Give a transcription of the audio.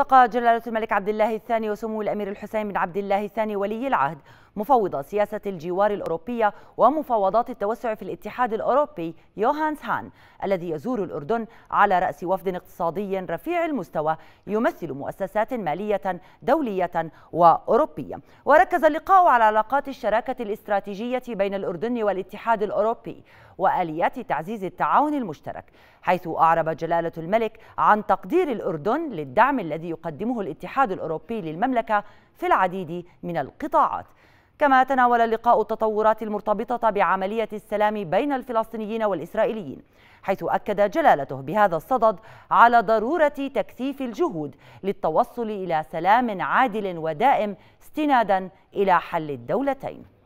التقى جلالة الملك عبد الله الثاني وسمو الأمير الحسين بن عبد الله الثاني ولي العهد مفوض سياسة الجوار الأوروبية ومفاوضات التوسع في الاتحاد الأوروبي يوهانس هان الذي يزور الأردن على رأس وفد اقتصادي رفيع المستوى يمثل مؤسسات مالية دولية وأوروبية وركز اللقاء على علاقات الشراكة الاستراتيجية بين الأردن والاتحاد الأوروبي وآليات تعزيز التعاون المشترك حيث أعرب جلالة الملك عن تقدير الأردن للدعم الذي يقدمه الاتحاد الأوروبي للمملكة في العديد من القطاعات كما تناول اللقاء التطورات المرتبطة بعملية السلام بين الفلسطينيين والإسرائيليين حيث أكد جلالته بهذا الصدد على ضرورة تكثيف الجهود للتوصل إلى سلام عادل ودائم استنادا إلى حل الدولتين